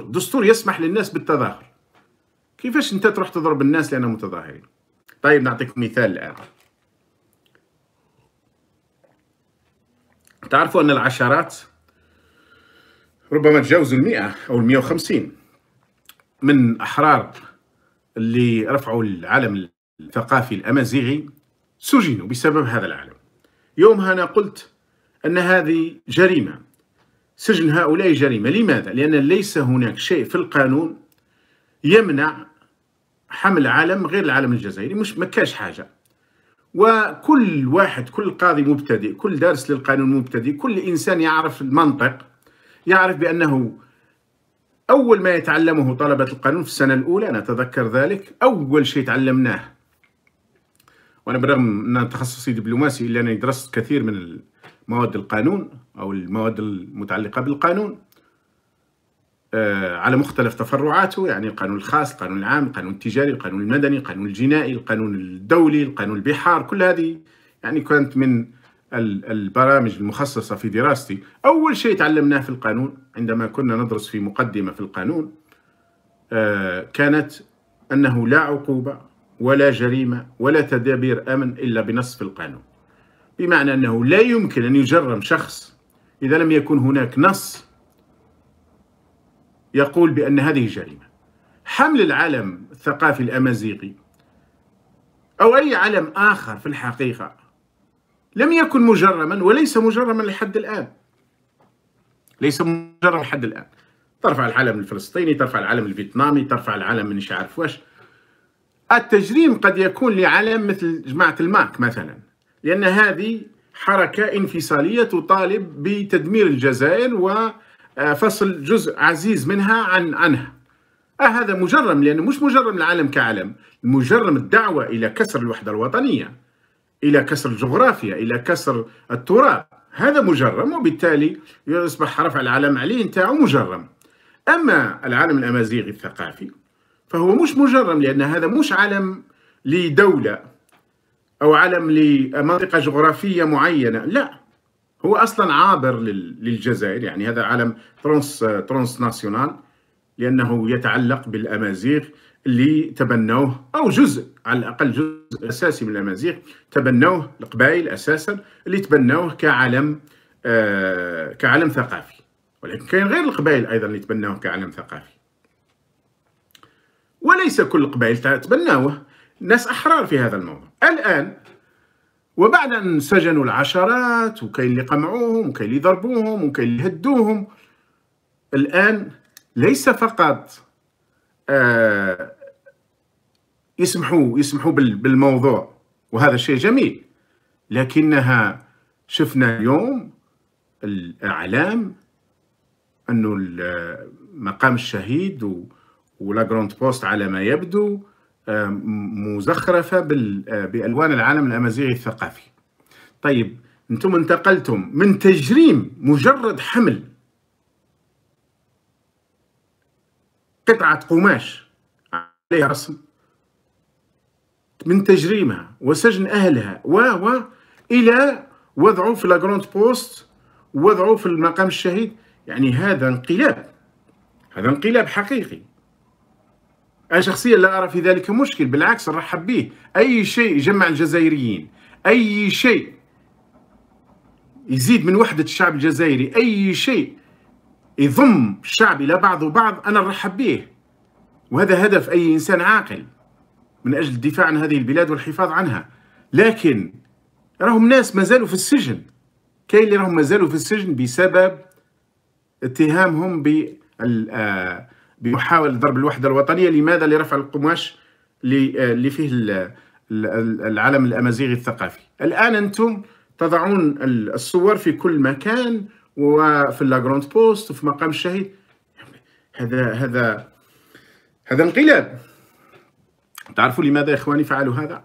الدستور يسمح للناس بالتظاهر كيفاش انت تروح تضرب الناس لانهم متظاهرين طيب نعطيك مثال الان تعرفوا ان العشرات ربما تجاوزوا المئة او المئة وخمسين من احرار اللي رفعوا العلم الثقافي الامازيغي سجنوا بسبب هذا العلم يومها انا قلت ان هذه جريمه سجن هؤلاء جريمة لماذا؟ لأن ليس هناك شيء في القانون يمنع حمل علم غير العلم الجزائري مش مكاش حاجة وكل واحد كل قاضي مبتدئ كل دارس للقانون مبتدئ كل إنسان يعرف المنطق يعرف بأنه أول ما يتعلمه طلبة القانون في السنة الأولى أنا أتذكر ذلك أول شيء تعلمناه وأنا بالرغم أن تخصصي دبلوماسي إلا أنني درست كثير من مواد القانون أو المواد المتعلقة بالقانون آه، على مختلف تفرعاته يعني القانون الخاص القانون العام القانون التجاري القانون المدني القانون الجنائي القانون الدولي القانون البحار كل هذه يعني كانت من البرامج المخصصة في دراستي أول شيء تعلمناه في القانون عندما كنا ندرس في مقدمة في القانون آه، كانت أنه لا عقوبة ولا جريمة ولا تدابير أمن إلا بنص في القانون بمعنى أنه لا يمكن أن يجرم شخص إذا لم يكن هناك نص يقول بأن هذه جريمة حمل العلم الثقافي الأمازيغي أو أي علم آخر في الحقيقة لم يكن مجرما وليس مجرما لحد الآن ليس مجرما لحد الآن ترفع العلم الفلسطيني ترفع العلم الفيتنامي ترفع العلم من عارف واش التجريم قد يكون لعلم مثل جماعة الماك مثلا لأن هذه حركة انفصالية تطالب بتدمير الجزائر وفصل آه، جزء عزيز منها عن عنها آه هذا مجرم لأنه مش مجرم العالم كعالم مجرم الدعوة إلى كسر الوحدة الوطنية إلى كسر الجغرافيا إلى كسر التراب هذا مجرم وبالتالي يصبح رفع العلم عليه نتاعو مجرم أما العالم الأمازيغي الثقافي فهو مش مجرم لأن هذا مش علم لدولة او علم لمنطقه جغرافيه معينه لا هو اصلا عابر للجزائر يعني هذا علم ترانس ترانس ناسيونال لانه يتعلق بالامازيغ اللي تبنوه او جزء على الاقل جزء اساسي من الامازيغ تبنوه القبائل اساسا اللي تبنوه كعلم آه كعلم ثقافي ولكن كاين غير القبائل ايضا اللي تبنوه كعلم ثقافي وليس كل القبائل تبنوه الناس أحرار في هذا الموضوع الآن وبعد أن سجنوا العشرات وكاين اللي قمعوهم وكاين اللي ضربوهم وكاين اللي هدوهم الآن ليس فقط آه يسمحوا يسمحوا بالموضوع وهذا شيء جميل لكنها شفنا اليوم الإعلام أنه مقام الشهيد ولا جروند بوست على ما يبدو آه، مزخرفه آه، بالوان العالم الامازيغي الثقافي. طيب انتم انتقلتم من تجريم مجرد حمل قطعه قماش عليها رسم من تجريمها وسجن اهلها و و الى وضعه في لاجروند بوست وضعه في المقام الشهيد يعني هذا انقلاب هذا انقلاب حقيقي أنا شخصيا لا أرى في ذلك مشكل بالعكس نرحب به أي شيء يجمع الجزائريين أي شيء يزيد من وحدة الشعب الجزائري أي شيء يضم الشعب إلى بعضه بعض أنا نرحب به وهذا هدف أي إنسان عاقل من أجل الدفاع عن هذه البلاد والحفاظ عنها لكن راهم ناس مازالوا في السجن كاين اللي راهم مازالوا في السجن بسبب اتهامهم بال آه، بمحاولة ضرب الوحدة الوطنية لماذا لرفع القماش آه، اللي فيه العلم الأمازيغي الثقافي الآن أنتم تضعون الصور في كل مكان وفي اللاغروند بوست وفي مقام الشهيد هذا هذا هذا انقلاب تعرفوا لماذا يا اخواني فعلوا هذا